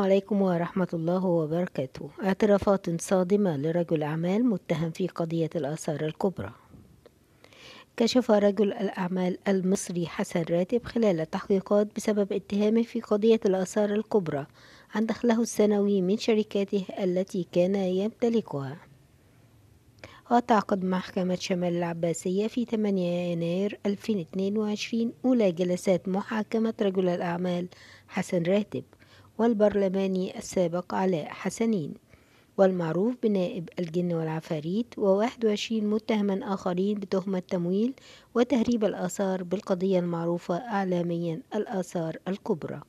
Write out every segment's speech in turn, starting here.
السلام عليكم ورحمة الله وبركاته اعترافات صادمة لرجل أعمال متهم في قضية الآثار الكبرى كشف رجل الأعمال المصري حسن راتب خلال تحقيقات بسبب اتهامه في قضية الآثار الكبرى عن دخله السنوي من شركاته التي كان يمتلكها وتعقد محكمة شمال العباسية في 8 يناير 2022 أولى جلسات محاكمة رجل الأعمال حسن راتب والبرلماني السابق علاء حسنين والمعروف بنائب الجن والعفاريت وواحد وعشرين متهما آخرين بتهمة تمويل وتهريب الآثار بالقضية المعروفة إعلاميا الآثار الكبرى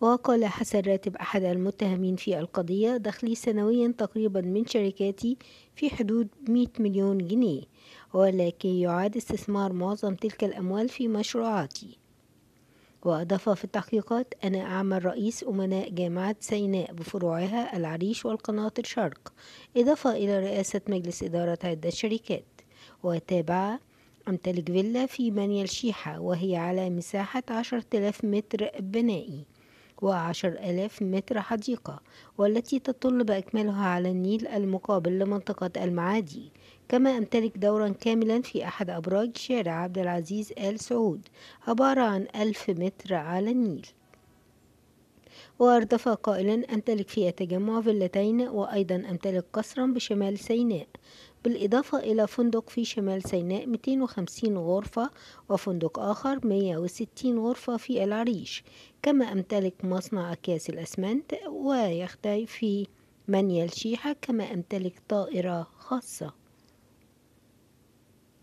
وقال حسن راتب أحد المتهمين في القضية دخلي سنويا تقريبا من شركاتي في حدود 100 مليون جنيه ولكن يعاد استثمار معظم تلك الأموال في مشروعاتي وأضاف في التحقيقات أنا أعمل رئيس أمناء جامعة سيناء بفروعها العريش والقناطر شرق إضافة إلى رئاسة مجلس إدارة عدة شركات وتابع أمتلك فيلا في بني الشيحة وهي على مساحة عشرة آلاف متر بنائي وعشر آلاف متر حديقة والتي تطل بأكملها على النيل المقابل لمنطقة المعادي كما أمتلك دورا كاملا في أحد أبراج شارع عبد العزيز آل سعود عبارة عن ألف متر على النيل وأردف قائلا أمتلك فيها تجمع فيلتين وأيضا أمتلك قصرا بشمال سيناء بالإضافة إلى فندق في شمال سيناء 250 غرفة وفندق آخر 160 غرفة في العريش كما أمتلك مصنع أكياس الأسمنت ويختي في منيال شيحة كما أمتلك طائرة خاصة